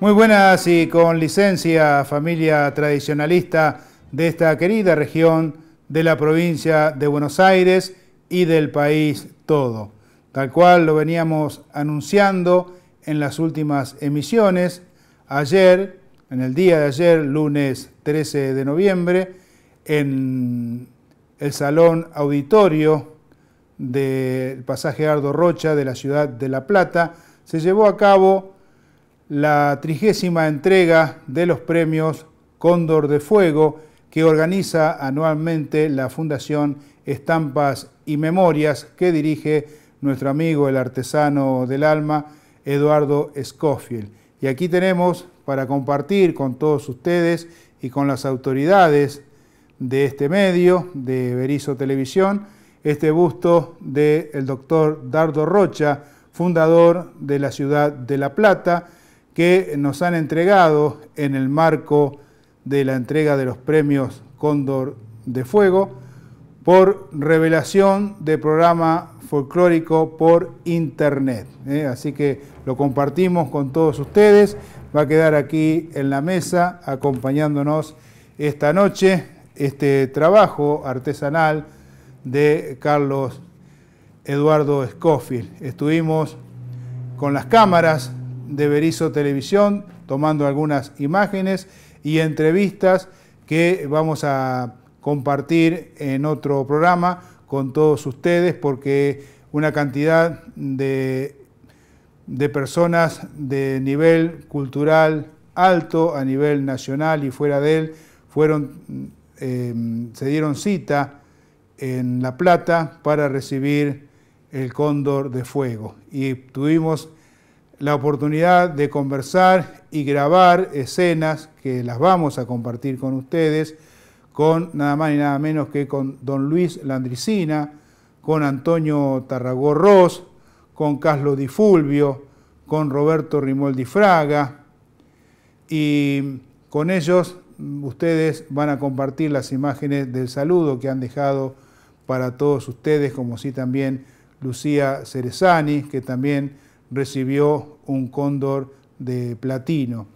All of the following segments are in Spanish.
Muy buenas y con licencia, familia tradicionalista de esta querida región de la provincia de Buenos Aires y del país todo. Tal cual lo veníamos anunciando en las últimas emisiones, ayer en el día de ayer, lunes 13 de noviembre, en el salón auditorio del pasaje Ardo Rocha de la ciudad de La Plata, se llevó a cabo la trigésima entrega de los premios Cóndor de Fuego que organiza anualmente la Fundación Estampas y Memorias que dirige nuestro amigo el artesano del alma Eduardo Schofield. Y aquí tenemos para compartir con todos ustedes y con las autoridades de este medio, de Berizo Televisión, este busto del doctor Dardo Rocha, fundador de la ciudad de La Plata, que nos han entregado en el marco de la entrega de los premios Cóndor de Fuego por revelación de programa folclórico por internet. ¿eh? Así que lo compartimos con todos ustedes. Va a quedar aquí en la mesa acompañándonos esta noche este trabajo artesanal de Carlos Eduardo Scofield. Estuvimos con las cámaras de Berizo Televisión tomando algunas imágenes y entrevistas que vamos a compartir en otro programa con todos ustedes porque una cantidad de, personas de nivel cultural alto, a nivel nacional y fuera de él, fueron, em, se dieron cita en La Plata para recibir el Cóndor de Fuego. Y tuvimos la oportunidad de conversar y grabar escenas que las vamos a compartir con ustedes con nada más y nada menos que con don Luis Landricina, con Antonio Tarragó Ross, con Carlos Di Fulvio, con Roberto Rimoldi Fraga, y con ellos mm, ustedes van a compartir las imágenes del saludo que han dejado para todos ustedes, como sí también Lucía Cerezani, que también recibió un cóndor de platino.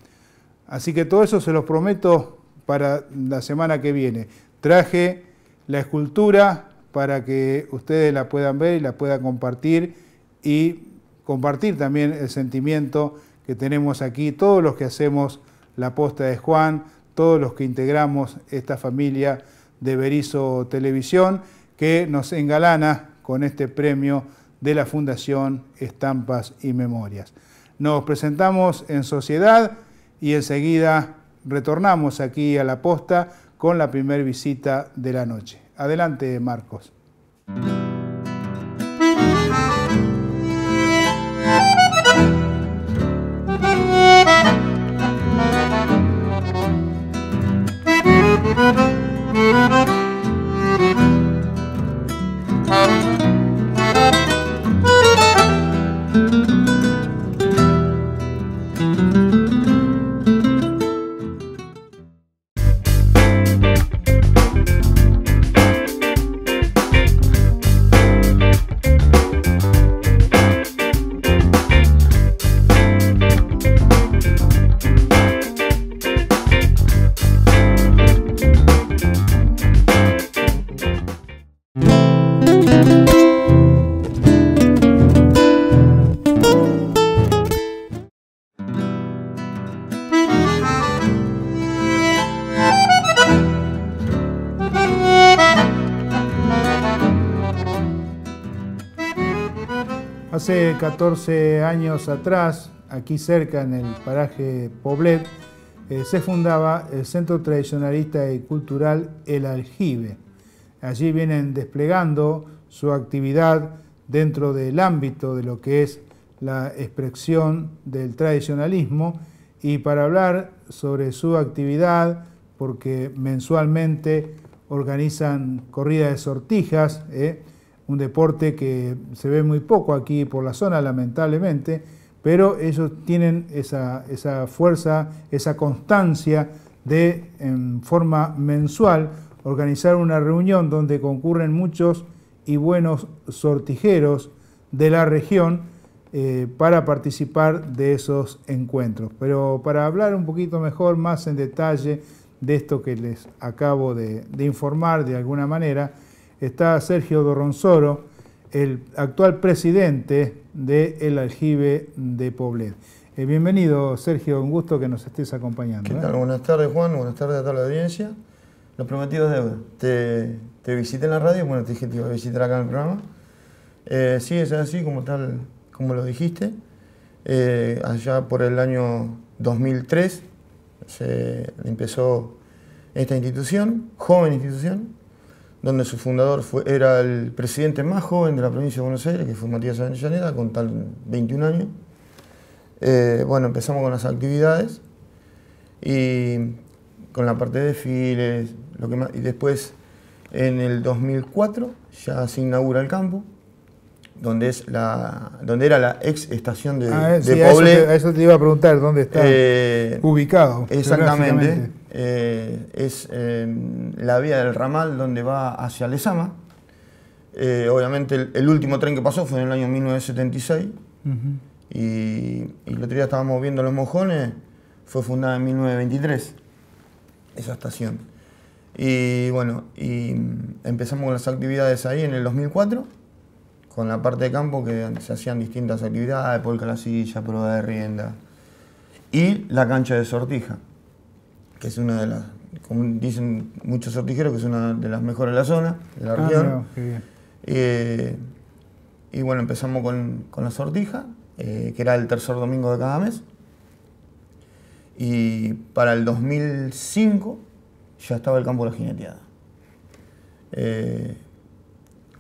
Así que todo eso se los prometo para la semana que viene. Traje la escultura para que ustedes la puedan ver y la puedan compartir y compartir también el sentimiento que tenemos aquí, todos los que hacemos la posta de Juan, todos los que integramos esta familia de Berizo Televisión, que nos engalana con este premio de la Fundación Estampas y Memorias. Nos presentamos en sociedad y enseguida retornamos aquí a la posta con la primera visita de la noche. Adelante, Marcos. 14 años atrás, aquí cerca en el paraje Poblet, eh, se fundaba el Centro Tradicionalista y Cultural El Aljibe. Allí vienen desplegando su actividad dentro del ámbito de lo que es la expresión del tradicionalismo y para hablar sobre su actividad, porque mensualmente organizan corridas de sortijas, eh, un deporte que se ve muy poco aquí por la zona, lamentablemente, pero ellos tienen esa, fuerza, esa constancia de, en forma mensual, organizar una reunión donde concurren muchos y buenos sortijeros de la región eh, para participar de esos encuentros. Pero para hablar un poquito mejor, más en detalle de esto que les acabo de informar de alguna manera, está Sergio Doronzoro, el actual presidente del El aljibe de Poblet. Eh, bienvenido, Sergio, un gusto que nos estés acompañando. ¿Qué eh. tal? Buenas tardes, Juan, buenas tardes a toda la audiencia. Los prometidos de Te, te visité en la radio, bueno, te dije que te iba a visitar acá en el programa. Eh, sí, es así como tal, como lo dijiste. allá por el año 2003 se empezó esta institución, joven institución, donde su fundador fue, era el presidente más joven de la provincia de Buenos Aires, que fue Matías Avellaneda, con tal 21 años. Eh, bueno, empezamos con las actividades y con la parte de desfiles, lo que y después en el 2004 ya se inaugura el campo, donde, es la, donde era la ex estación de, ah, eh, a, eso te, iba a preguntar, ¿dónde está eh, ubicado? Exactamente. Eh, es la vía del ramal donde va hacia Lezama. obviamente el, último tren que pasó fue en el año 1976. y, y, el otro día estábamos viendo los mojones. Fue fundada en 1923 esa estación. Y bueno, y mm, empezamos con las actividades ahí en el 2004 con la parte de campo que se hacían distintas actividades, polca la silla, prueba de rienda. Y la cancha de sortija, que es una de las, como dicen muchos sortijeros, que es una de las mejores de la zona, de la ah, región. Eh, y bueno, empezamos con, la sortija, eh, que era el tercer domingo de cada mes. Y para el 2005 ya estaba el campo de la jineteada. Eh,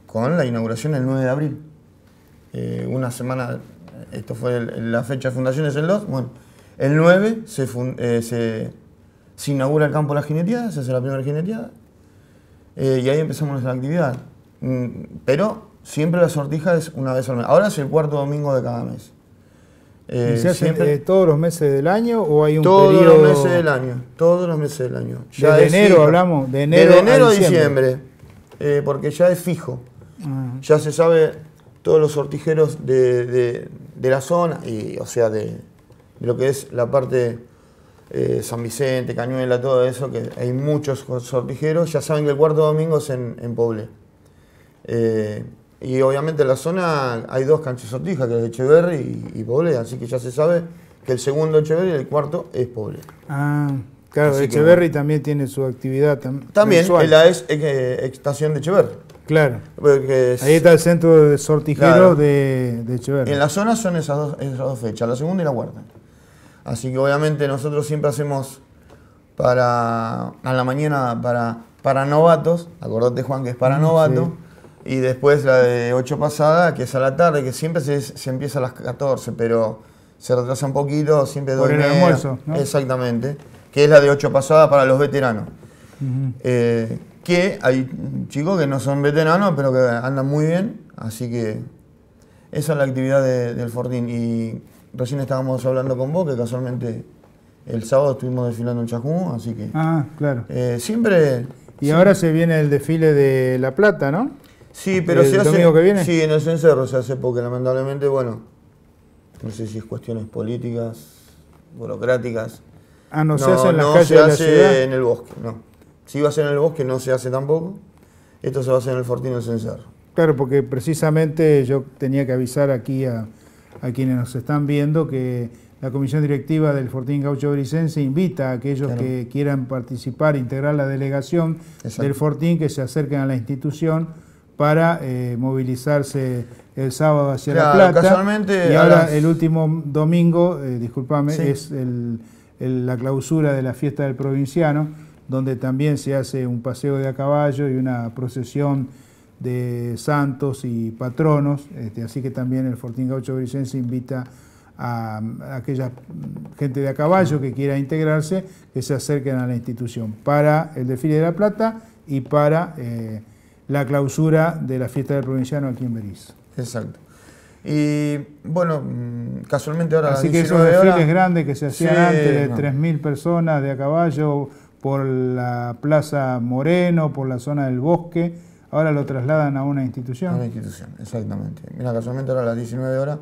con la inauguración el 9 de abril. Eh, una semana, esto fue la fecha de fundación es el 2, bueno, el 9 eh, se, inaugura el campo de la jineteada, se hace la primera jineteada, eh, y ahí empezamos nuestra actividad. Mm, pero siempre la sortija es una vez al mes. Ahora es el cuarto domingo de cada mes. siempre, todos los meses del año o hay un todos los meses del año, todos los meses del año. Ya de enero hablamos, de enero, enero a diciembre. porque ya es fijo. Ya se sabe todos los sortijeros de, la zona, y, o sea, de, lo que es la parte eh, San Vicente, Cañuela, todo eso, que hay muchos sortijeros. Ya saben que el cuarto domingo es en, Poble. Eh, y obviamente en la zona hay dos canchas sortijas, que es Echeverri y, Poble, así que ya se sabe que el segundo Echeverri y el cuarto es Poble. Ah. Claro, Así también tiene su actividad también. También, la es, eh, estación de Echeverry. Claro. Ahí está el centro de sortijero de, de En la zona son esas dos, fechas, la segunda y la cuarta. Así que obviamente nosotros siempre hacemos para a la mañana para, para novatos, acordate Juan que es para mm, novatos, y después la de 8 pasada, que es a la tarde, que siempre se, empieza a las 14, pero se retrasa un poquito, siempre Por el almuerzo, Exactamente, que es la de 8 pasada para los veteranos que hay chicos que no son veteranos, pero que andan muy bien, así que esa es la actividad del Fortín. Y recién estábamos hablando con vos, que casualmente el sábado estuvimos desfilando en Chajú, así que... Ah, claro. Eh, siempre... Y ahora se viene el desfile de La Plata, ¿no? Sí, pero se hace... que viene? Sí, en el cencerro se hace porque lamentablemente, bueno, no sé si es cuestiones políticas, burocráticas. Ah, no, se hace en las no hace en el bosque, no. Si va a ser en el bosque, no se hace tampoco. Esto se va a hacer en el Fortín del Censar. Claro, porque precisamente yo tenía que avisar aquí a, quienes nos están viendo que la Comisión Directiva del Fortín Gaucho Bricense invita a aquellos que quieran participar, integrar la delegación del Fortín, que se acerquen a la institución para eh, movilizarse el sábado hacia La Plata. y ahora el último domingo, eh, discúlpame, es la clausura de la fiesta del provinciano donde también se hace un paseo de a caballo y una procesión de santos y patronos, este, así que también el Fortín Gaucho Brillense invita a, aquella gente de a caballo que quiera integrarse, que se acerquen a la institución para el desfile de La Plata y para eh, la clausura de la fiesta del provinciano aquí en Beriz. Exacto. Y bueno, mm, casualmente ahora... Así que esos desfiles grandes que se hacían antes de 3.000 personas de a caballo, por la Plaza Moreno, por la zona del bosque, ahora lo trasladan a una institución. A una institución, exactamente. Mira, casualmente ahora a las 19 horas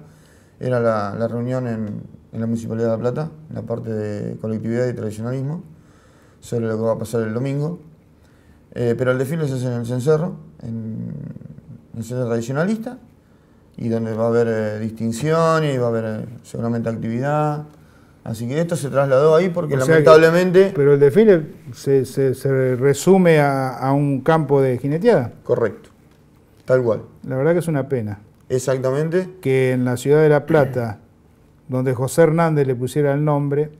era la, reunión en, la Municipalidad de La Plata, en la parte de colectividad y tradicionalismo, sobre lo que va a pasar el domingo. Eh, pero el desfile se hace en el Cencerro, en el Cencerro Tradicionalista, y donde va a haber eh, distinción y va a haber eh, seguramente actividad, Así que esto se trasladó ahí porque lamentablemente... pero el desfile se, resume a, un campo de jineteada. Correcto, tal cual. La verdad que es una pena. Exactamente. Que en la ciudad de La Plata, donde José Hernández le pusiera el nombre,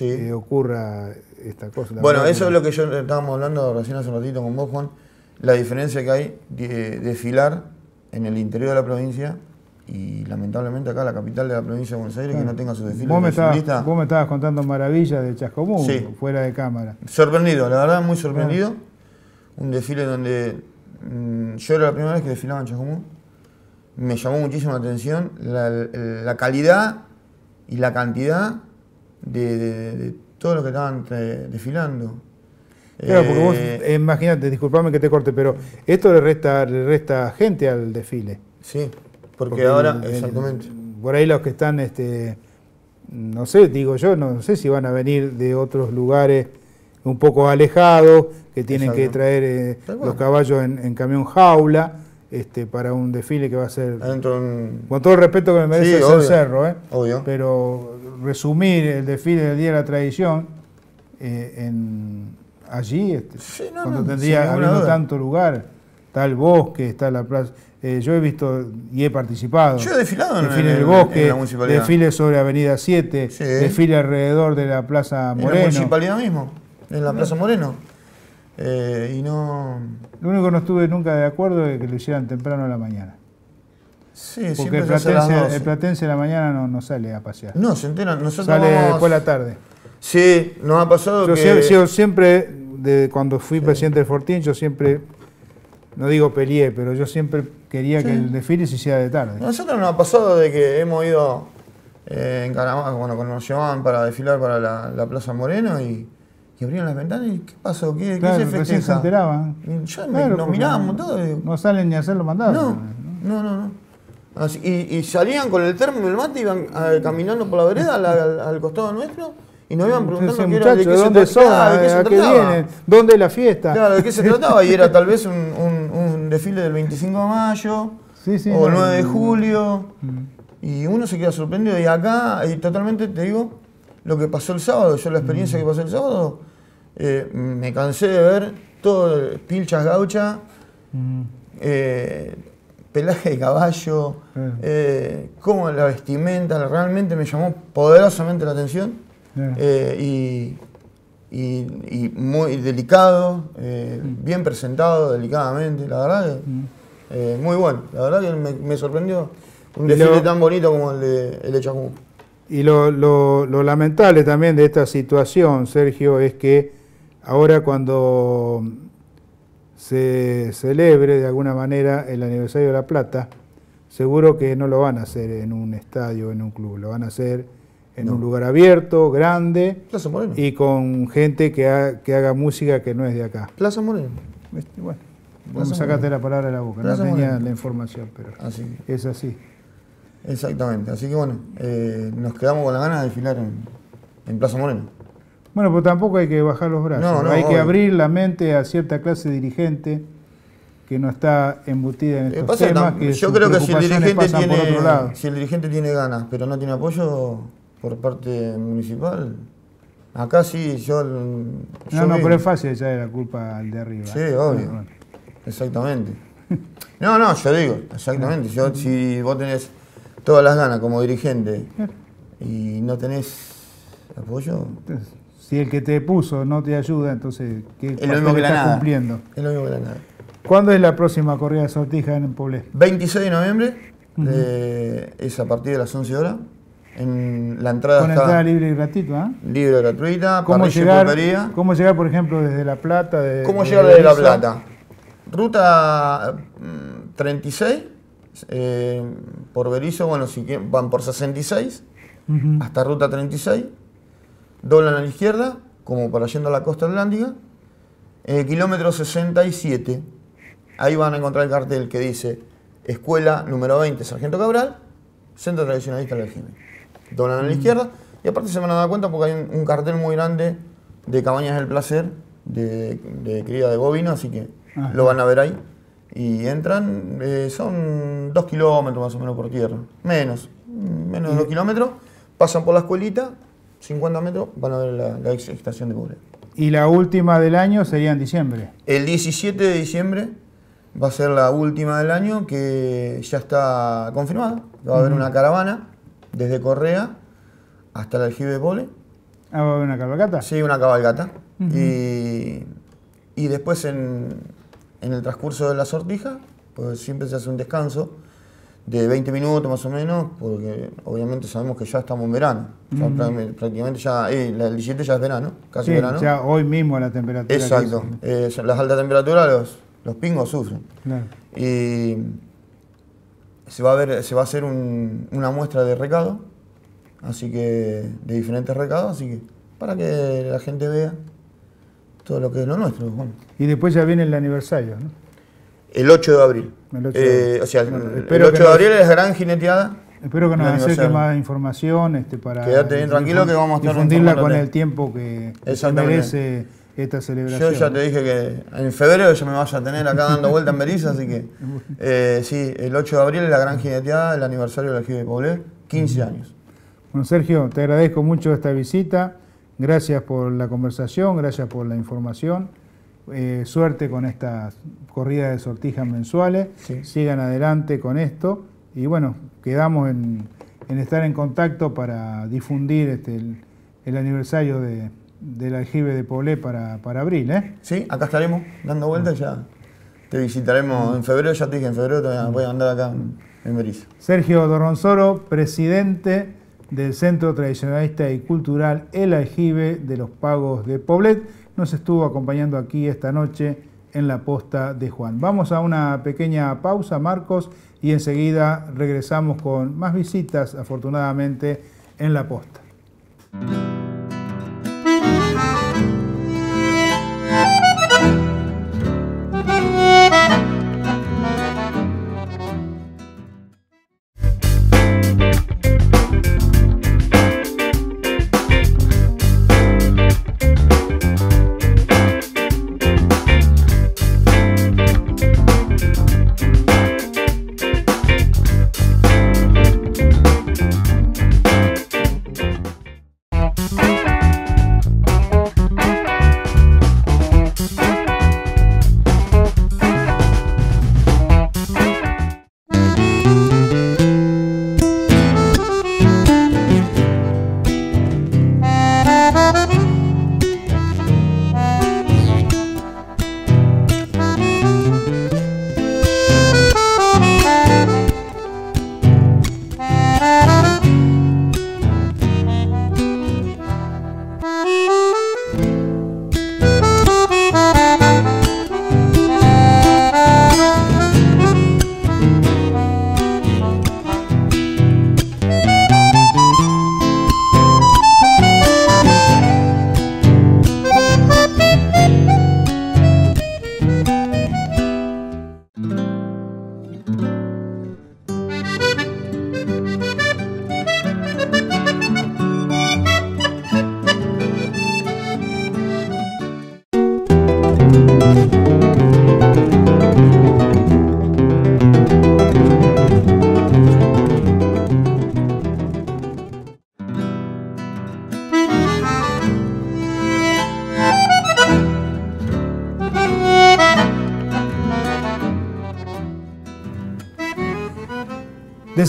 eh, ocurra esta cosa. bueno, eso es lo que yo estábamos hablando recién hace un ratito con vos, La diferencia que hay de desfilar en el interior de la provincia y lamentablemente acá la capital de la provincia de Buenos Aires que no tenga su desfile. Vos me, estabas, vos me estabas contando maravillas de Chascomú, fuera de cámara. Sorprendido, la verdad muy sorprendido. Un desfile donde mm, yo era la primera vez que desfilaba en Chascomú. Me llamó muchísimo la atención la, calidad y la cantidad de, de, lo todos los que estaban desfilando. Claro, porque eh, imagínate, disculpame que te corte, pero esto le resta, le resta gente al desfile. Sí. Porque, ahora, por ahí los que están, este, no sé, digo yo, no sé si van a venir de otros lugares un poco alejados, que tienen que traer eh, los caballos en, camión jaula. Este, para un desfile que va a ser... Con todo el respeto que me merece el cerro, ¿eh? pero resumir el desfile del Día de la Tradición eh, allí, este, cuando tendría habiendo tanto lugar está el bosque, está la plaza. Eh, yo he visto y he participado. Yo he desfilado en, el, bosque, desfile sobre Avenida 7, desfile alrededor de la Plaza Moreno. En la municipalidad mismo, en la Plaza Moreno. Eh, y no... Lo único que no estuve nunca de acuerdo es que lo hicieran temprano a la mañana. Sí, Porque el platense, el de la mañana no, sale a pasear. No, se entera. Nosotros sale después de la tarde. Sí, nos ha pasado yo Siempre, de, cuando fui presidente de Fortín, yo siempre no digo pelié pero yo siempre quería que el desfile se hiciera de tarde. Nosotros nos ha pasado de que hemos ido eh, en Caramaca, bueno, cuando nos llevaban para desfilar para la, Plaza Moreno y, y, abrieron las ventanas y ¿qué pasó? ¿Qué, ¿qué se se enteraban. nos mirábamos no, todo. No salen ni a hacer los No, no, no. y, y, salían con el termo y el mate, iban ah, caminando por la vereda al, costado nuestro y nos iban preguntando qué era, de qué ¿dónde se trataba, son, de qué se trataba. dónde es la fiesta. Claro, de qué se trataba y era tal vez un, desfile del 25 de mayo o el 9 de julio. Mm. Y uno se queda sorprendido. Y acá, y totalmente te digo, lo que pasó el sábado, yo la experiencia mm. que pasó el sábado, eh, me cansé de ver todo, pilchas gaucha mm. eh, pelaje de caballo, eh. como la vestimenta, realmente me llamó poderosamente la atención. y y, muy delicado, eh, mm. bien presentado, delicadamente, la verdad que mm. eh, muy bueno, la verdad que me, sorprendió un desfile tan bonito como el de, el Y lo, lo lamentable también de esta situación, Sergio, es que ahora cuando se celebre de alguna manera el aniversario de La Plata, seguro que no lo van a hacer en un estadio, en un club, lo van a hacer en un lugar abierto, grande. Plaza Moreno. Y con gente que, que, haga música que no es de acá. Plaza Moreno. Este, bueno, sacaste la palabra de la boca, no tenía la información, pero es así. Exactamente, así que bueno, eh, nos quedamos con la ganas de desfilar en, Plaza Moreno. Bueno, pero tampoco hay que bajar los brazos, hay que abrir la mente a cierta clase dirigente que no está embutida en estos temas. yo creo que si el dirigente tiene, si el dirigente tiene ganas, pero no tiene apoyo, por parte municipal. Acá sí, yo... No, no, pero es fácil echarle la culpa al de arriba. Sí, obvio. Exactamente. No, no, yo digo, exactamente. si vos tenés todas las ganas como dirigente y no tenés apoyo... si el que te puso no te ayuda, entonces, ¿qué es lo mismo que la cumpliendo? Es lo mismo que la ¿Cuándo es la próxima corrida de sortija en el Poblé? 26 de noviembre, eh, es a partir de las 11 horas. En la entrada Con entrada libre y gratuita. ¿eh? Libre y gratuita. ¿Cómo llegar, ¿Cómo llegar, por ejemplo, desde La Plata? De, ¿Cómo llegar desde La Plata? Ruta 36, mm, eh, por Berizo, bueno, si quieren, van por 66, hasta Ruta 36, doblan a la izquierda, como para yendo a la costa atlántica, eh, kilómetro 67, ahí van a encontrar el cartel que dice Escuela número 20, Sargento Cabral, Centro Tradicionalista del Régimen donan a la mm. izquierda. Y aparte se van a dar cuenta porque hay un, cartel muy grande de Cabañas del Placer, de, cría de bovino, así que lo van a ver ahí. Y entran, eh, son dos kilómetros más o menos por tierra, menos, mm, menos de dos kilómetros. Pasan por la escuelita, 50 metros, van a ver la, estación de Pobre. Y la última del año sería en diciembre. El 17 de diciembre va a ser la última del año que ya está confirmada. Va a haber una caravana desde Correa hasta el aljibe de Pole. Ah, una cabalgata? Sí, una cabalgata. y, después en, el transcurso de la sortija, pues siempre se hace un descanso de 20 minutos más o menos, porque obviamente sabemos que ya estamos en verano. prácticamente ya, eh, el 17 ya es verano, casi verano. Ya hoy mismo la temperatura. Exacto. Eh, las altas temperaturas los, los pingos sufren. Y, se va a, ver, se va a hacer una muestra de recado, así que de diferentes recados, así que para que la gente vea todo lo que es lo nuestro. Y después ya viene el aniversario, ¿no? El 8 de abril. El 8 de... Eh, abril es gran jineteada. Espero que nos acerque más información este, para... Quédate bien tranquilo que vamos a difundirla con el tiempo que, que merece esta celebración. Yo ya te dije que en febrero ya me vas a tener acá dando vuelta en Beriza, así que eh, sí, el 8 de abril es la gran jineteada, el aniversario de del de Poblé, 15 años. Bueno, Sergio, te agradezco mucho esta visita, gracias por la conversación, gracias por la información. Eh, suerte con estas corridas de sortijas mensuales, sigan adelante con esto y bueno, quedamos en, estar en contacto para difundir este, el aniversario de, del aljibe de Poblet para, para abril, ¿eh? Sí, acá estaremos dando vueltas ya. Te visitaremos en febrero, ya te dije, en febrero te voy a andar acá en Beriz. Sergio Doronzoro presidente del Centro Tradicionalista y Cultural El Aljibe de los Pagos de Poblet, nos estuvo acompañando aquí esta noche en la posta de Juan. Vamos a una pequeña pausa, Marcos, y enseguida regresamos con más visitas, afortunadamente, en la posta.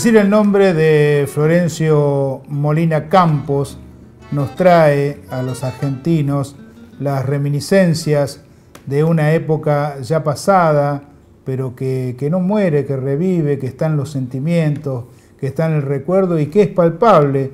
decir el nombre de Florencio Molina Campos nos trae a los argentinos las reminiscencias de una época ya pasada, pero que, no muere, que revive, que está en los sentimientos, que está en el recuerdo y que es palpable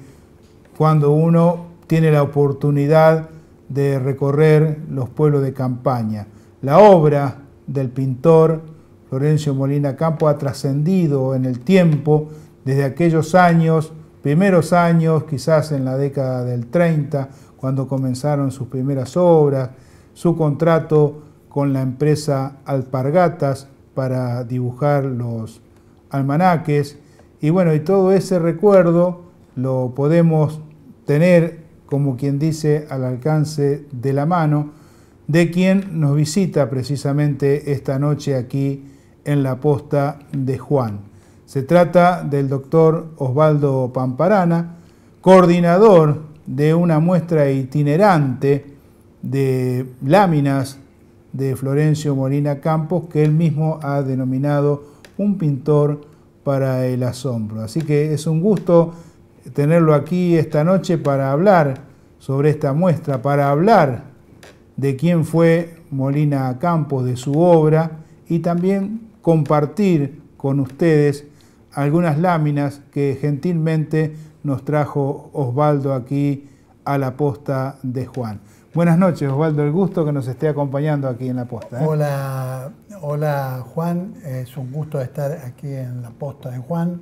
cuando uno tiene la oportunidad de recorrer los pueblos de campaña. La obra del pintor Lorenzo Molina Campo ha trascendido en el tiempo desde aquellos años, primeros años, quizás en la década del 30, cuando comenzaron sus primeras obras, su contrato con la empresa Alpargatas para dibujar los almanaques. Y bueno, y todo ese recuerdo lo podemos tener, como quien dice, al alcance de la mano de quien nos visita precisamente esta noche aquí en la posta de Juan. Se trata del doctor Osvaldo Pamparana, coordinador de una muestra itinerante de láminas de Florencio Molina Campos, que él mismo ha denominado un pintor para el asombro. Así que es un gusto tenerlo aquí esta noche para hablar sobre esta muestra, para hablar de quién fue Molina Campos, de su obra y también compartir con ustedes algunas láminas que gentilmente nos trajo Osvaldo aquí a la posta de Juan. Buenas noches, Osvaldo, el gusto que nos esté acompañando aquí en la posta. ¿eh? Hola, hola Juan, es un gusto estar aquí en la posta de Juan,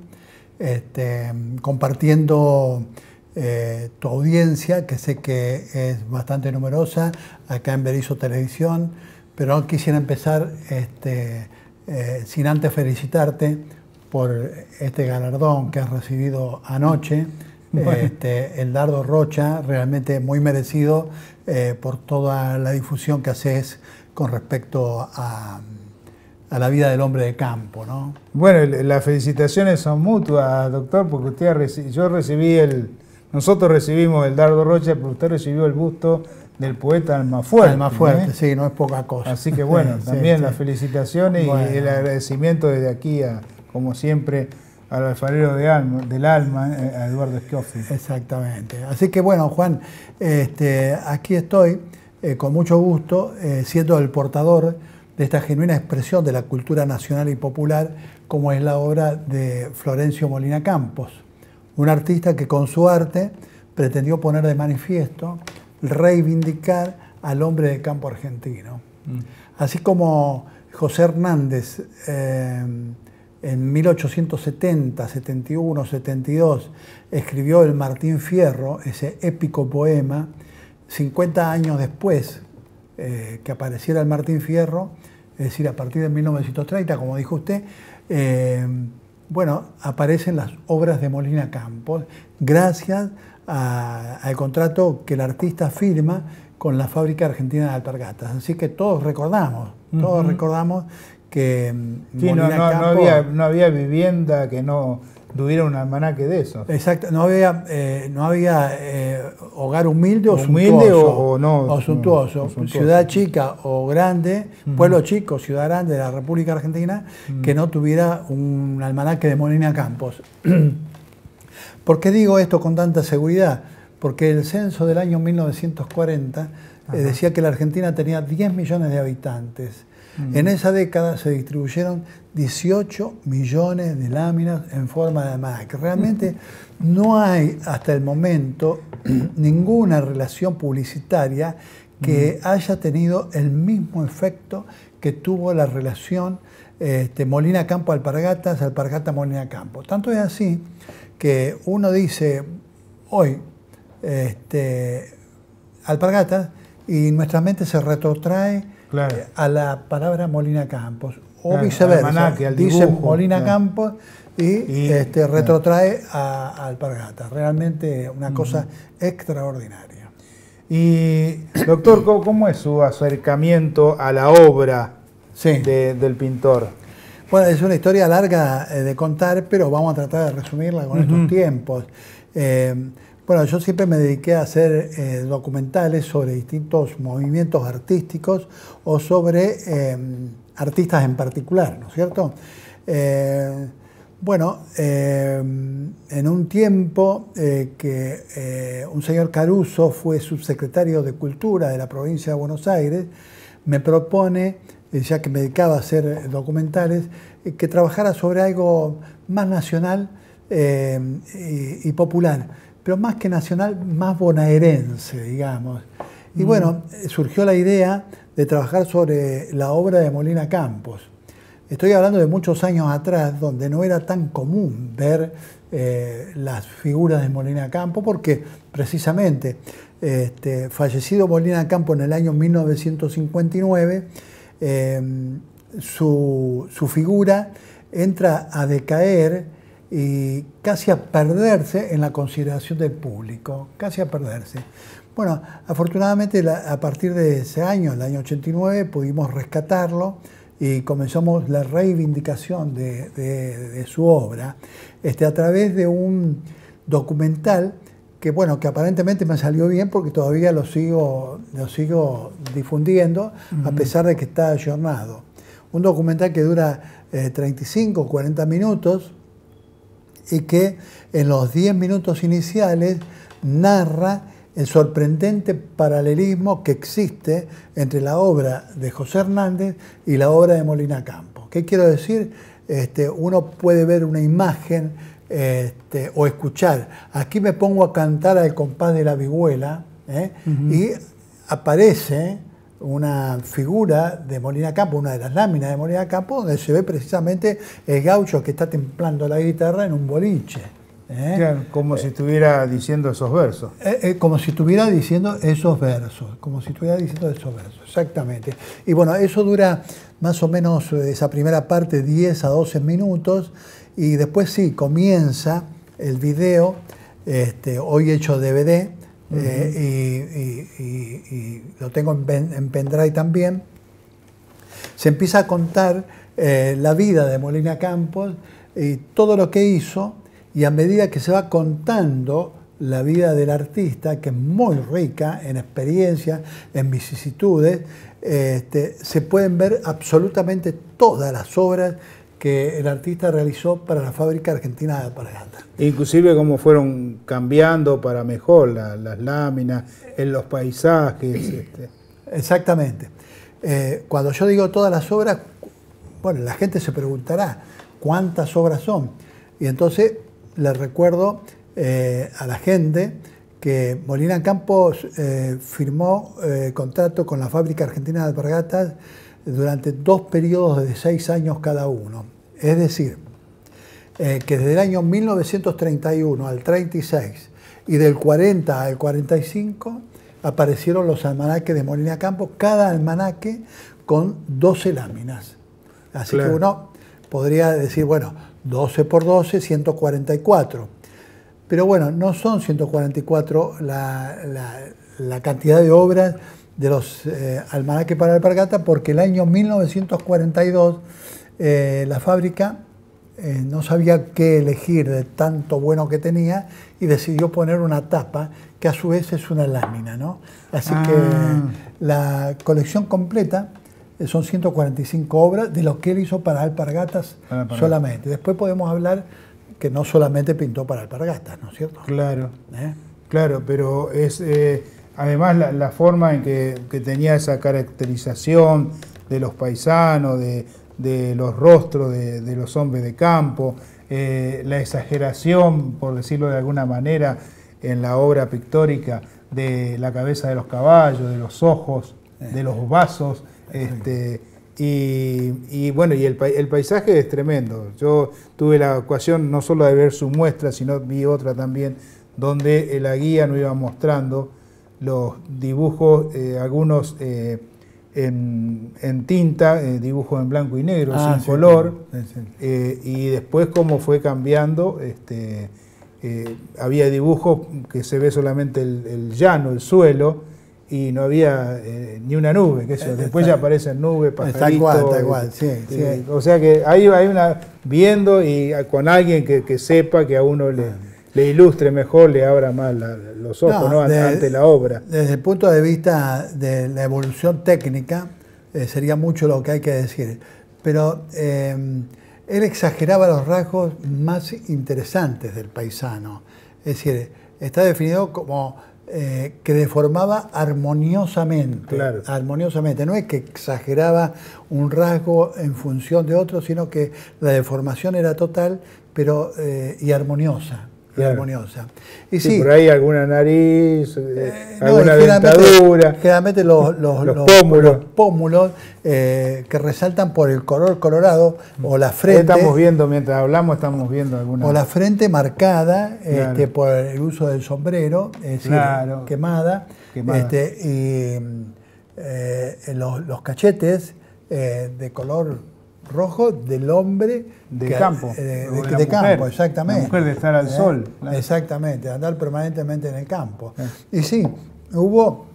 este, compartiendo eh, tu audiencia, que sé que es bastante numerosa acá en Berizo Televisión, pero quisiera empezar este, eh, sin antes felicitarte por este galardón que has recibido anoche. Este, el Dardo Rocha, realmente muy merecido eh, por toda la difusión que haces con respecto a, la vida del hombre de campo. Bueno, las felicitaciones son mutuas, doctor, porque usted yo recibí el... Nosotros recibimos el Dardo Rocha, pero usted recibió el busto del poeta fuerte alma fuerte sí, no es poca cosa. Así que bueno, también las felicitaciones y el agradecimiento desde aquí, a, como siempre, al alfarero del alma, eh, Eduardo Schioffi. Exactamente. Así que bueno, Juan, este, aquí estoy eh, con mucho gusto, eh, siendo el portador de esta genuina expresión de la cultura nacional y popular, como es la obra de Florencio Molina Campos, un artista que con su arte pretendió poner de manifiesto reivindicar al hombre de campo argentino. Mm. Así como José Hernández eh, en 1870, 71, 72 escribió El Martín Fierro, ese épico poema, 50 años después eh, que apareciera el Martín Fierro, es decir, a partir de 1930, como dijo usted, eh, bueno, aparecen las obras de Molina Campos, gracias al contrato que el artista firma con la fábrica argentina de alpargatas. Así que todos recordamos, todos recordamos que... Mm, no, había, vivienda que no tuviera un almanaque de eso. Exacto, no había, eh, no había eh, hogar humilde o humilde suntuoso. O, no, ciudad chica o grande, pueblo chico, ciudad grande de la República Argentina, que no tuviera un almanaque de Molina Campos. ¿Por qué digo esto con tanta seguridad? Porque el censo del año 1940 eh, decía que la Argentina tenía 10 millones de habitantes. Mm. En esa década se distribuyeron 18 millones de láminas en forma de más. Realmente mm. no hay hasta el momento ninguna relación publicitaria que mm. haya tenido el mismo efecto que tuvo la relación este, Molina Campo Alpargatas, Alpargata Molina Campo. Tanto es así que uno dice hoy este, alpargatas y nuestra mente se retrotrae eh, a la palabra Molina Campos o viceversa. dice Molina Campos y, este, retrotrae a, Alpargata, Realmente una cosa extraordinaria. Y doctor, ¿cómo es su acercamiento a la obra del pintor? Bueno, es una historia larga eh, de contar, pero vamos a tratar de resumirla con estos tiempos. Eh, bueno, yo siempre me dediqué a hacer eh, documentales sobre distintos movimientos artísticos o sobre artistas en particular, ¿no es cierto? bueno, en un tiempo que un señor Caruso fue subsecretario de Cultura de la provincia de Buenos Aires, me propone eh, ya que me dedicaba a hacer eh, documentales, eh, que trabajara sobre algo más nacional y, popular, pero más que nacional, más bonaerense, digamos. Y mm. bueno, surgió la idea de trabajar sobre la obra de Molina Campos. Estoy hablando de muchos años atrás, donde no era tan común ver las figuras de Molina Campos... porque precisamente este, fallecido Molina Campos en el año 1959, Em, su, figura entra a decaer y casi a perderse en la consideración del público, casi a perderse. Bueno, afortunadamente a partir de ese año, el año 89, pudimos rescatarlo y comenzamos la reivindicación de, su obra este, a través de un documental que bueno, que aparentemente me salió bien porque todavía lo sigo, lo sigo difundiendo a pesar de que está ayornado. Un documental que dura 35 o 40 minutos y que en los 10 minutos iniciales narra el sorprendente paralelismo que existe entre la obra de José Hernández y la obra de Molina Campos. ¿Qué quiero decir? Este, uno puede ver una imagen este, o escuchar. Aquí me pongo a cantar al compás de la vihuela ¿eh? y aparece una figura de Molina Campo, una de las láminas de Molina Campo, donde se ve precisamente el gaucho que está templando la guitarra en un boliche. ¿eh? como si eh, estuviera diciendo esos versos. como si estuviera diciendo esos versos, como si estuviera diciendo esos versos, exactamente. Y bueno, eso dura más o menos esa primera parte 10 a 12 minutos y después sí, comienza el video, este, hoy hecho DVD, eh, y, lo tengo en, en, pendrive también. Se empieza a contar eh, la vida de Molina Campos y todo lo que hizo, y a medida que se va contando la vida del artista, que es muy rica en experiencias, en vicisitudes, este, se pueden ver absolutamente todas las obras que el artista realizó para la fábrica argentina de Alpargata. Inclusive cómo fueron cambiando para mejor las láminas, en los paisajes. Este. Exactamente. Eh, cuando yo digo todas las obras, bueno, la gente se preguntará cuántas obras son. Y entonces les recuerdo eh, a la gente que Molina Campos eh, firmó contrato con la fábrica argentina de alpargatas durante dos periodos de seis años cada uno. Es decir, eh, que desde el año 1931 al 36 y del 40 al 45 aparecieron los almanaques de Molina Campo, cada almanaque con 12 láminas. Así que uno podría decir, bueno, 12 por 12, 144. Pero bueno, no son 144 la, la cantidad de obras de los eh, almanaques para alpargata porque el año 1942 eh, la fábrica eh, no sabía qué elegir de tanto bueno que tenía y decidió poner una tapa que a su vez es una lámina. ¿no? Así que ah. la colección completa son 145 obras de lo que él hizo para alpargatas solamente. Después podemos hablar que no solamente pintó para alpargatas, ¿no es cierto? Claro. Claro, pero es además la, forma en que, tenía esa caracterización de los paisanos, de, los rostros de, los hombres de campo, eh, la exageración, por decirlo de alguna manera, en la obra pictórica de la cabeza de los caballos, de los ojos, eh. de los vasos. Este, y, bueno, y el, paisaje es tremendo. Yo tuve la ocasión no solo de ver su muestra, sino vi otra también, donde la guía no iba mostrando los dibujos, eh, algunos eh, en, tinta, eh, dibujos en blanco y negro, ah, sin color, y después como fue cambiando, este, había dibujos que se ve solamente el, llano, el suelo, y no había ni una nube, que después ya aparecen nubes, pajaritos. Está igual, está igual, sí, O sea que ahí hay una, viendo y con alguien que, que sepa que a uno le, ah le ilustre mejor, le abra más los ojos no, la obra. Desde el punto de vista de la evolución técnica, eh, sería mucho lo que hay que decir. Pero eh, él exageraba los rasgos más interesantes del paisano. Es decir, está definido como eh, que deformaba armoniosamente. Claro. Armoniosamente. No es que exageraba un rasgo en función de otro, sino que la deformación era total pero, y armoniosa armoniosa. Y sí, por ahí alguna nariz, eh, eh, alguna dentadura. Generalmente los, los, pómulos, pómulos eh, que resaltan por el color colorado o la frente. estamos viendo, mientras hablamos, estamos viendo alguna. O la frente marcada este, por el uso del sombrero, es decir, quemada. Este, y los, cachetes de color rojo del hombre eh, de campo, de, campo, exactamente. de estar al eh, sol. Exactamente, andar permanentemente en el campo. Eh. Y sí, hubo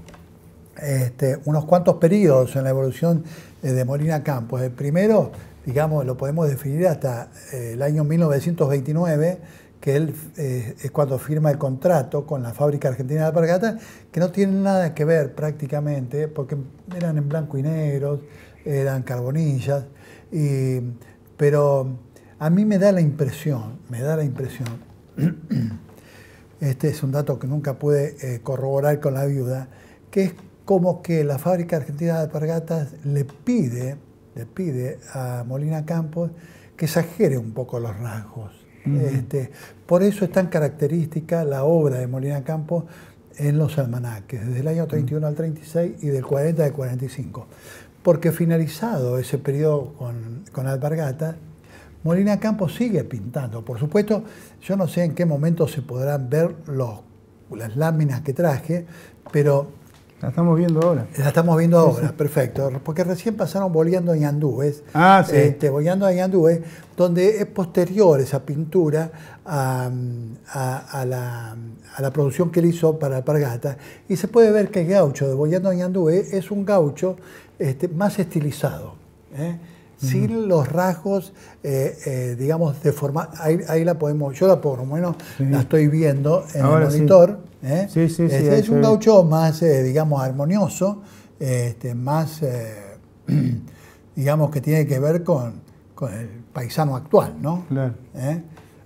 este, unos cuantos periodos en la evolución de Molina Campos. El primero, digamos, lo podemos definir hasta el año 1929, que él es cuando firma el contrato con la fábrica argentina de alpargatas, que no tiene nada que ver prácticamente, porque eran en blanco y negro, eran carbonillas, pero a mí me da la impresión, me da la impresión, este es un dato que nunca pude eh, corroborar con la viuda, que es como que la fábrica argentina de pargatas le pide, le pide a Molina Campos que exagere un poco los rasgos. Este, por eso es tan característica la obra de Molina Campos en los almanaques, desde el año 31 al 36 y del 40 al 45 porque finalizado ese periodo con, con Alpargata, Molina Campos sigue pintando. Por supuesto, yo no sé en qué momento se podrán ver los, las láminas que traje, pero... La estamos viendo ahora. La estamos viendo ahora, perfecto. Porque recién pasaron Boleando a Ñandúes. Ah, sí. Este, a Ñandúes, donde es posterior esa pintura a, la, producción que él hizo para Alpargata. Y se puede ver que el gaucho de Boleando a es un gaucho este, más estilizado, ¿eh? sin los rasgos, eh, eh, digamos, de forma. Ahí, la podemos, yo la por lo menos la estoy viendo en el monitor. Sí. Sí, es, este, es un gaucho más, digamos, armonioso, este, más, digamos, que tiene que ver con, el paisano actual, ¿no? Claro.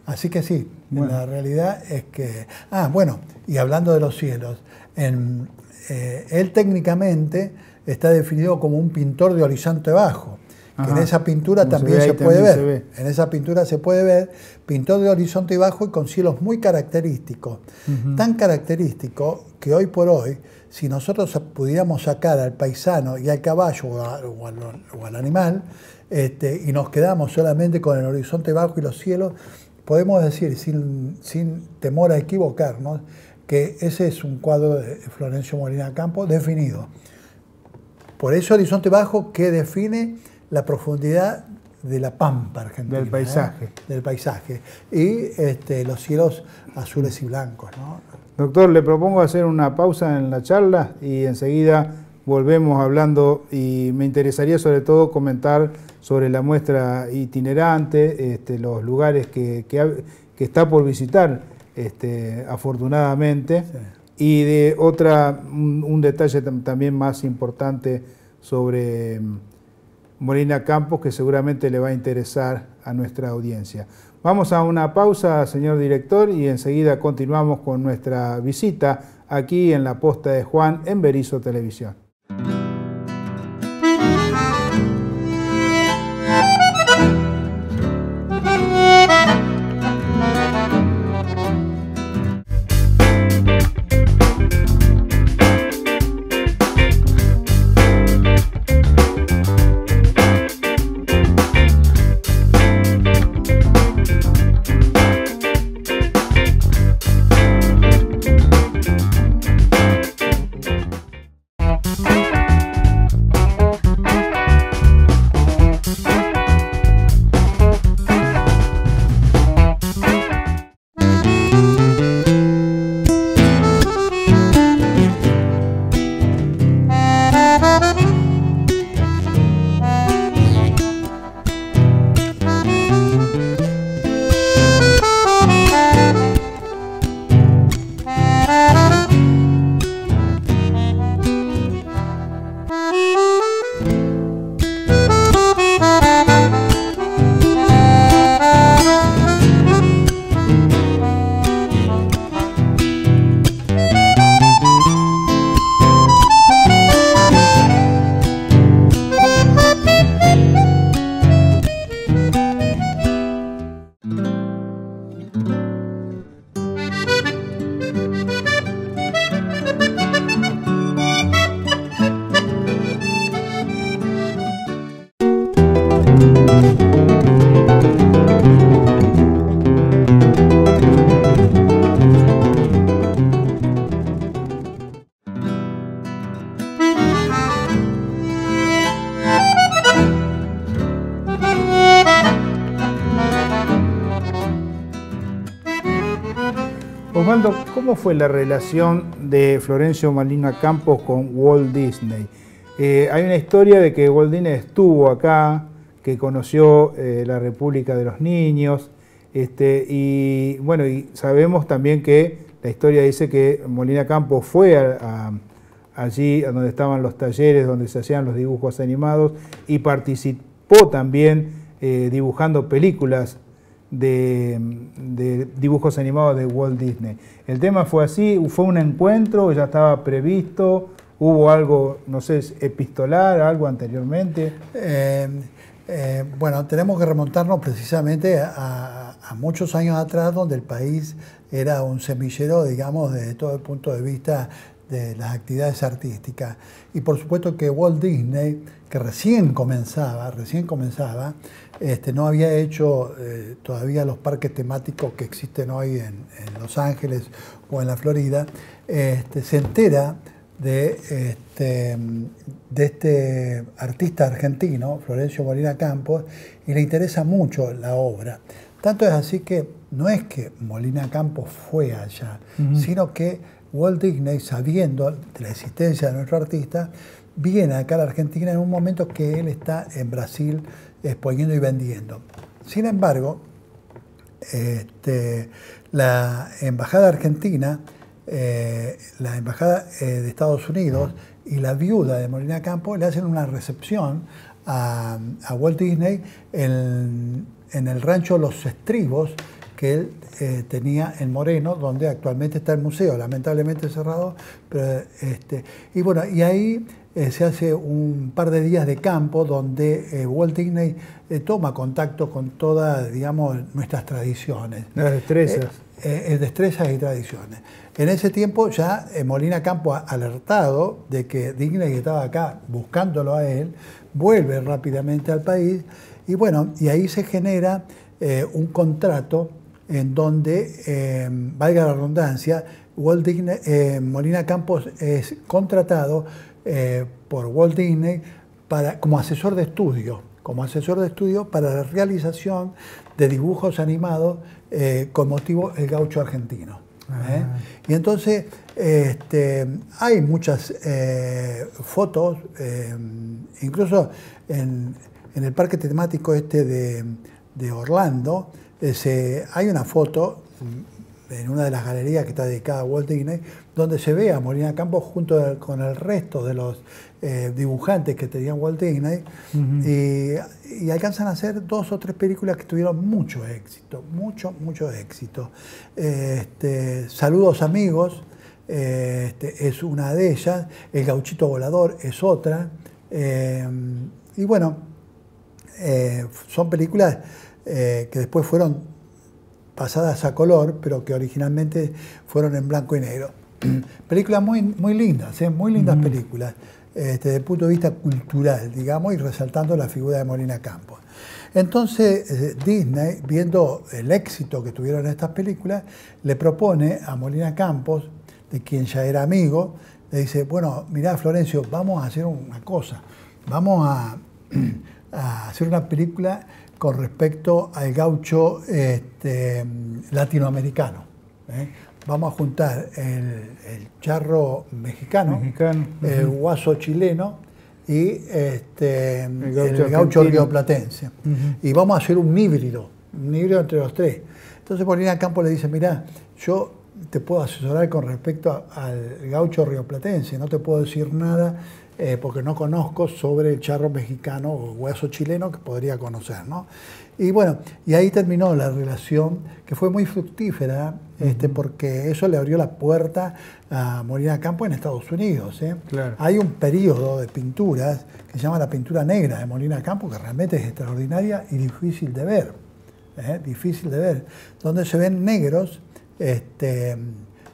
Así que sí, la realidad es que. Ah, bueno, y hablando de los cielos, él técnicamente está definido como un pintor de horizonte bajo. Que en esa pintura también se, puede ver. En esa pintura se puede ver pintor de horizonte bajo y con cielos muy característicos. Tan característico que hoy por hoy, si nosotros pudiéramos sacar al paisano y al caballo o, al, animal, este, y nos quedamos solamente con el horizonte bajo y los cielos, podemos decir, sin, sin temor a equivocarnos, que ese es un cuadro de Florencio Molina Campo definido. Por eso Horizonte Bajo que define la profundidad de la pampa argentina. Del ¿eh? paisaje. Del paisaje. Y este, los cielos azules y blancos. Doctor, le propongo hacer una pausa en la charla y enseguida volvemos hablando y me interesaría sobre todo comentar sobre la muestra itinerante, este, los lugares que, que, está por visitar este, afortunadamente. Y de otra, un, detalle también más importante sobre mm, Molina Campos que seguramente le va a interesar a nuestra audiencia. Vamos a una pausa, señor director, y enseguida continuamos con nuestra visita aquí en la Posta de Juan en Berizo Televisión. Osvaldo, ¿cómo fue la relación de Florencio Molina Campos con Walt Disney? Eh, hay una historia de que Walt Disney estuvo acá, que conoció eh, la República de los Niños, este, y bueno, y sabemos también que la historia dice que Molina Campos fue allí a donde estaban los talleres, donde se hacían los dibujos animados, y participó también eh, dibujando películas de, dibujos animados de Walt Disney. El tema fue así, fue un encuentro, ya estaba previsto, hubo algo, no sé, epistolar, algo anteriormente. Eh, eh, bueno, tenemos que remontarnos precisamente a, a, muchos años atrás, donde el país era un semillero, digamos, desde todo el punto de vista de las actividades artísticas. Y por supuesto que Walt Disney, que recién comenzaba, recién comenzaba, este, no había hecho eh, todavía los parques temáticos que existen hoy en, Los Ángeles o en la Florida, este, se entera este, de este, artista argentino, Florencio Molina Campos, y le interesa mucho la obra. Tanto es así que no es que Molina Campos fue allá, sino que Walt Disney, sabiendo de la existencia de nuestro artista, viene acá a la Argentina en un momento que él está en Brasil exponiendo y vendiendo. Sin embargo, este, la embajada argentina, eh, la embajada eh, de Estados Unidos y la viuda de Molina Campo le hacen una recepción a, Walt Disney en, el rancho Los Estribos que él eh, tenía en Moreno, donde actualmente está el museo, lamentablemente cerrado, este, y bueno, y ahí eh, se hace un par de días de campo donde eh, Walt Disney eh, toma contacto con todas, digamos, nuestras tradiciones. Las destrezas. destrezas y tradiciones. En ese tiempo ya Molina Campo, alertado de que Disney estaba acá buscándolo a él, vuelve rápidamente al país y bueno, y ahí se genera un contrato en donde, em, valga la redundancia, Walt Molina Campos es contratado eh, por Walt Disney para, como asesor de estudio, como asesor de estudio para la realización de dibujos animados eh, con motivo el gaucho argentino. ¿eh? Ah. Y entonces este, hay muchas fotos, incluso en, el parque temático este de, Orlando, hay una foto en una de las galerías que está dedicada a Walt Disney, donde se ve a Molina Campos junto con el resto de los eh, dibujantes que tenían Walt Disney, y, alcanzan a hacer dos o tres películas que tuvieron mucho éxito, mucho, mucho éxito. Este, Saludos amigos este, es una de ellas, El gauchito volador es otra, em, y bueno, eh, son películas eh, que después fueron pasadas a color, pero que originalmente fueron en blanco y negro. películas muy, muy lindas, ¿eh? muy lindas películas, este, desde el punto de vista cultural, digamos, y resaltando la figura de Molina Campos. Entonces eh, Disney, viendo el éxito que tuvieron estas películas, le propone a Molina Campos, de quien ya era amigo, le dice, bueno, mirá Florencio, vamos a hacer una cosa, vamos a hacer una película con respecto al gaucho este, latinoamericano. ¿eh? Vamos a juntar el, charro mexicano, el guaso chileno y este, el gaucho, rioplatense. Y vamos a hacer un híbrido, un híbrido entre los tres. Entonces Paulina Campo le dice, mira yo te puedo asesorar con respecto al gaucho rioplatense, no te puedo decir nada eh, porque no conozco sobre el charro mexicano o hueso chileno que podría conocer. ¿no? Y bueno, y ahí terminó la relación, que fue muy fructífera, este, porque eso le abrió la puerta a Molina Campo en Estados Unidos. ¿eh? Hay un periodo de pinturas que se llama la pintura negra de Molina Campo, que realmente es extraordinaria y difícil de ver, ¿eh? difícil de ver, donde se ven negros, este, es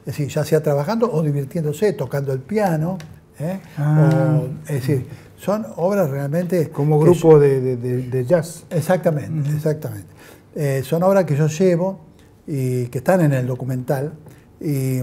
decir, ya sea trabajando o divirtiéndose, tocando el piano. ¿eh? Ah. es decir, son obras realmente... Como grupo de, jazz. Exactamente, exactamente. Eh, son obras que yo llevo y que están en el documental y,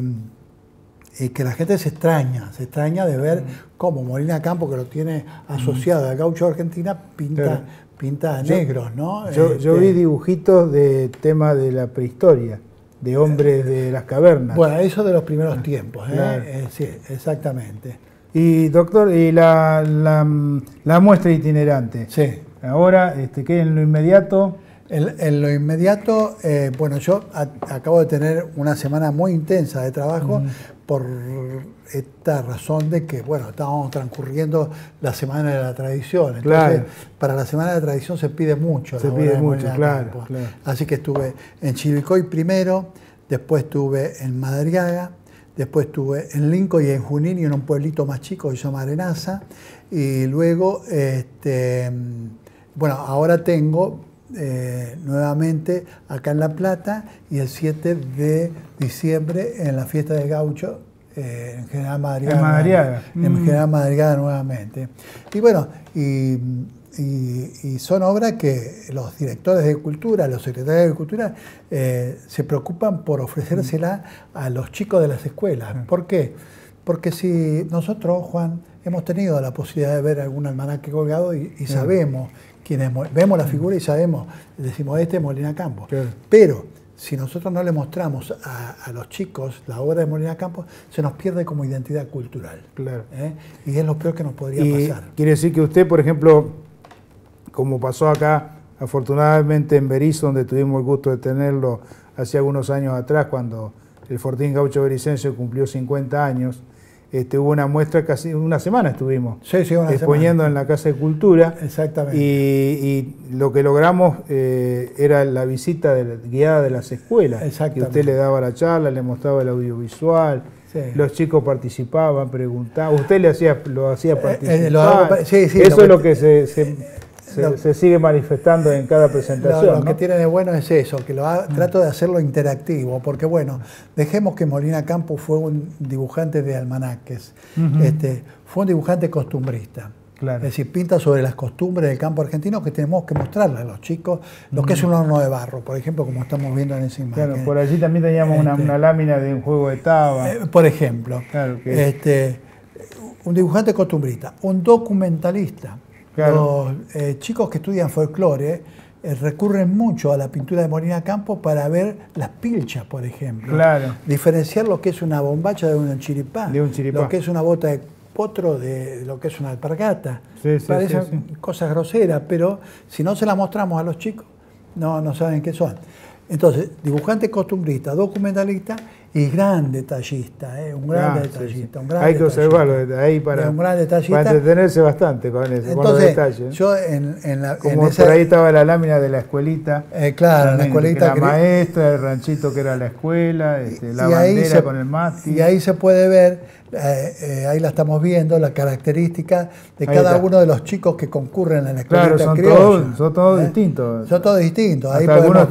que la gente se extraña, se extraña de ver cómo Molina Campo, que lo tiene asociado al gaucho Argentina, pinta, negros, Yo, este, vi dibujitos de tema de la prehistoria de hombres de las cavernas. Bueno, eso de los primeros tiempos, ¿eh? sí, exactamente. Y doctor, y la, la, muestra itinerante. Sí. Ahora, este, ¿qué en lo inmediato? En, lo inmediato, eh, bueno, yo acabo de tener una semana muy intensa de trabajo por esta razón de que, bueno, estábamos transcurriendo la Semana de la Tradición. Entonces, para la Semana de la Tradición se pide mucho. Se pide mucho, claro, Así que estuve en Chivicoy primero, después estuve en Madariaga, Después estuve en Lincoln y en Junín y en un pueblito más chico que se llama Arenaza. Y luego, este, bueno, ahora tengo eh, nuevamente acá en La Plata y el 7 de diciembre en la fiesta de Gaucho eh, en General Madrigada. En, en General mm. Madrigada nuevamente. Y bueno, y y, son obras que los directores de cultura, los secretarios de cultura, eh, se preocupan por ofrecérsela a los chicos de las escuelas. ¿Por qué? Porque si nosotros, Juan, hemos tenido la posibilidad de ver algún almanaque colgado y, sabemos quiénes vemos la figura y sabemos, decimos este es Molina Campos. Pero si nosotros no le mostramos a, los chicos la obra de Molina Campos, se nos pierde como identidad cultural. ¿eh? Y es lo peor que nos podría pasar. Quiere decir que usted, por ejemplo, como pasó acá, afortunadamente en Berizo, donde tuvimos el gusto de tenerlo hace algunos años atrás, cuando el Fortín Gaucho Bericencio cumplió 50 años, este, hubo una muestra casi una semana estuvimos exponiendo en la Casa de Cultura. Exactamente. Y, lo que logramos eh, era la visita guiada de las escuelas. Que usted le daba la charla, le mostraba el audiovisual. Los chicos participaban, preguntaban, usted le hacía, lo hacía eh, eh, participar. sí, sí, Eso es lo que se se, sigue manifestando en cada presentación. Lo, que tiene de bueno es eso, que lo mm. trato de hacerlo interactivo, porque bueno, dejemos que Molina Campos fue un dibujante de almanaques, este, fue un dibujante costumbrista. Es decir, pinta sobre las costumbres del campo argentino que tenemos que mostrarle a los chicos, lo que es un horno de barro, por ejemplo, como estamos viendo en esa imagen. por allí también teníamos este, una, lámina de un juego de taba. Eh, por ejemplo. este, un dibujante costumbrista, un documentalista, los eh, chicos que estudian folclore eh, recurren mucho a la pintura de Molina Campos para ver las pilchas, por ejemplo. Claro. Diferenciar lo que es una bombacha de un chiripá. Lo que es una bota de potro de lo que es una alpargata. Parecen cosas groseras, pero si no se las mostramos a los chicos, no, no saben qué son. Entonces, dibujante costumbrista, documentalista y gran detallista, ¿eh? un gran ah, detallista. Un gran Hay que observarlo ahí para, entretenerse bastante con, con los detalles. ¿eh? Yo en, en la, Como por ahí estaba la lámina de la escuelita. Eh, claro, la maestra, el ranchito que era la escuela, este, la bandera con el mástil. Y ahí se puede ver eh, eh, ahí la estamos viendo, la característica de cada uno de los chicos que concurren en la escuela claro, son Todos, ¿Eh? distintos. Son todos distintos. algunos,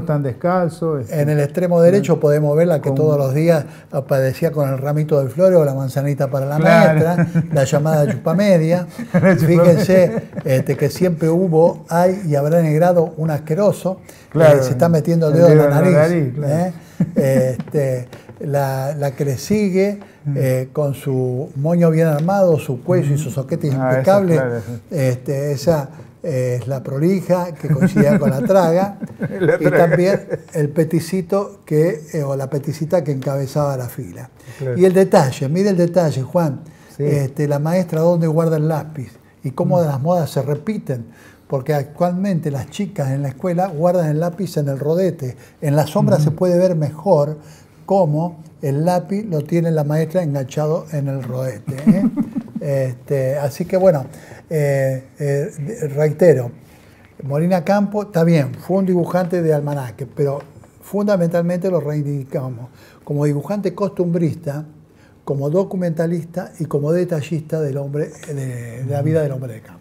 están, descalzos. Este, en el extremo derecho podemos ver la que todos los días aparecía con el ramito de flores o la manzanita para la maestra, la llamada chupamedia. Fíjense este, que siempre hubo, hay y habrá en grado un asqueroso que se está metiendo el dedo en la nariz. Este, la que le sigue eh, con su moño bien armado, su cuello y su soquete ah, impecable. Este, esa eh, es la prolija que coincidía con la traga, y también el peticito que, eh, o la peticita que encabezaba la fila. Y el detalle, mire el detalle, Juan, este, la maestra dónde guarda el lápiz y cómo de mm. las modas se repiten, porque actualmente las chicas en la escuela guardan el lápiz en el rodete, en la sombra se puede ver mejor, cómo el lápiz lo tiene la maestra enganchado en el roeste. ¿eh? Este, así que bueno, eh, eh, reitero, Molina Campo, está bien, fue un dibujante de almanaque, pero fundamentalmente lo reivindicamos como dibujante costumbrista, como documentalista y como detallista del hombre, de, la vida del hombre de campo.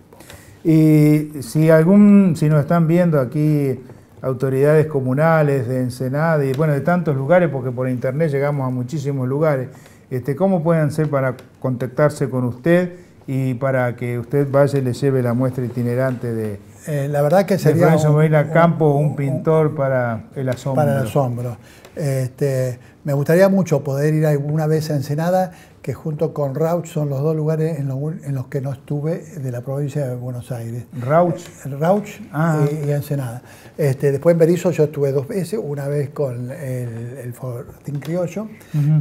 Y si algún, si nos están viendo aquí autoridades comunales, de Ensenada y bueno, de tantos lugares, porque por internet llegamos a muchísimos lugares. Este, ¿Cómo pueden ser para contactarse con usted y para que usted vaya y le lleve la muestra itinerante de... Eh, la verdad que sería... un, Campo, un, pintor para el asombro. Para el asombro. Este, me gustaría mucho poder ir alguna vez a Ensenada que junto con Rauch son los dos lugares en, los que no estuve de la provincia de Buenos Aires. Rauch. Rauch ah. y, Ensenada. Este, después en Berizo yo estuve dos veces, una vez con el, Fortín Criollo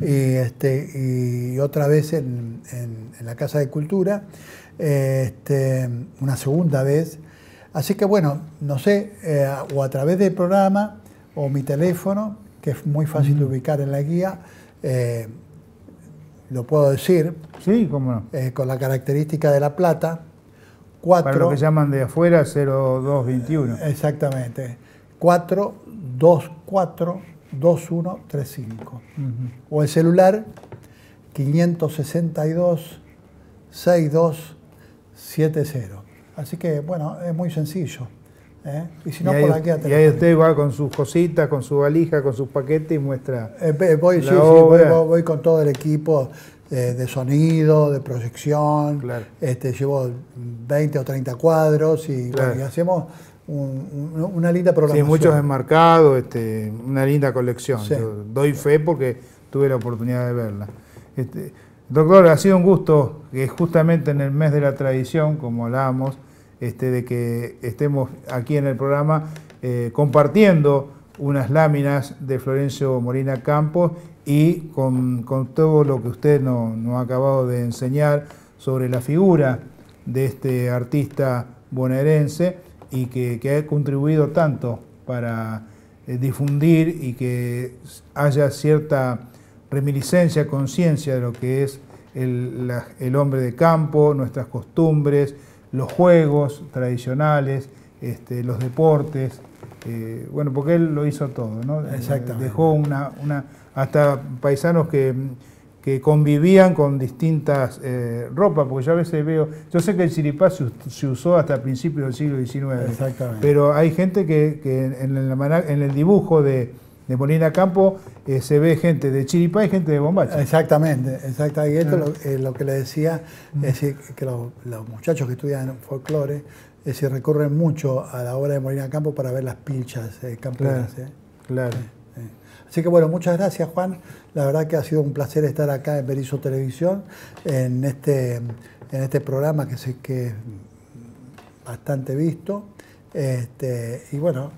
este, y, otra vez en, la Casa de Cultura, este, una segunda vez. Así que bueno, no sé, eh, o a través del programa o mi teléfono, que es muy fácil de ubicar en la guía, eh, lo puedo decir. Sí, cómo eh, con la característica de la plata. 4, lo que llaman de afuera 0221. Exactamente. 4, 2, 4, 2, 1, O el celular 562 62, 70. Así que, bueno, es muy sencillo. ¿eh? Y si no, ahí, aquí usted va con sus cositas, con su valija, con sus paquetes y muestra. Eh, voy, voy, con todo el equipo eh, de, sonido, de proyección. Este, llevo 20 o 30 cuadros y, hacemos una linda programación. Sí, muchos enmarcados, este, una linda colección. doy fe porque tuve la oportunidad de verla. Este, doctor, ha sido un gusto que justamente en el mes de la tradición, como hablábamos, este, de que estemos aquí en el programa eh, compartiendo unas láminas de Florencio Morina Campos y con, todo lo que usted nos no ha acabado de enseñar sobre la figura de este artista bonaerense y que, ha contribuido tanto para eh, difundir y que haya cierta reminiscencia, conciencia de lo que es el hombre de campo, nuestras costumbres, los juegos tradicionales, este, los deportes, eh, bueno, porque él lo hizo todo, ¿no? Eh, dejó una, hasta paisanos que, que convivían con distintas eh, ropas, porque yo a veces veo, yo sé que el siripá se, usó hasta principios del siglo XIX, pero hay gente que, en el dibujo de de Molina Campo eh, se ve gente de Chiripá y gente de Bombacha. Exactamente, exactamente. Y esto es lo, que le decía, es decir, que los, muchachos que estudian folclore, es decir, recurren mucho a la obra de Molina Campo para ver las pilchas eh, campanas Claro. Eh. Así que bueno, muchas gracias Juan. La verdad que ha sido un placer estar acá en Berizo Televisión, en este, en este programa que sé que es bastante visto. Este, y bueno,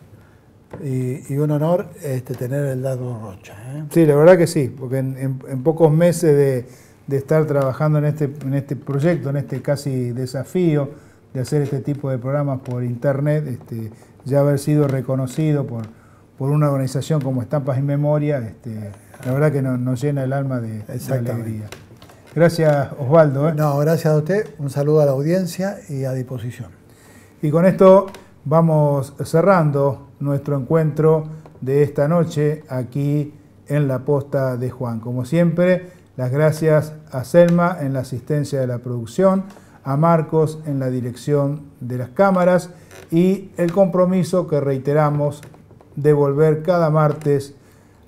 y, un honor este, tener el Dado Rocha. ¿eh? Sí, la verdad que sí, porque en, pocos meses de, estar trabajando en este, en este proyecto, en este casi desafío de hacer este tipo de programas por internet, este, ya haber sido reconocido por, por una organización como Estampas y Memoria, este, la verdad que nos llena el alma de, alegría. Gracias Osvaldo. ¿eh? No, gracias a usted, un saludo a la audiencia y a disposición. Y con esto vamos cerrando nuestro encuentro de esta noche aquí en la posta de Juan. Como siempre, las gracias a Selma en la asistencia de la producción, a Marcos en la dirección de las cámaras y el compromiso que reiteramos de volver cada martes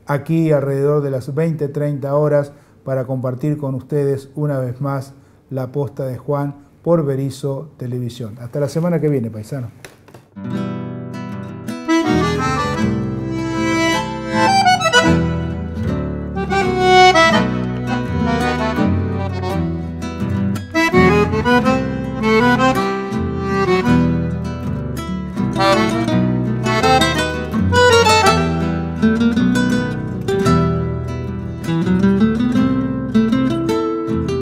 aquí alrededor de las 20-30 horas para compartir con ustedes una vez más la posta de Juan por Berizo Televisión. Hasta la semana que viene, paisano. thank you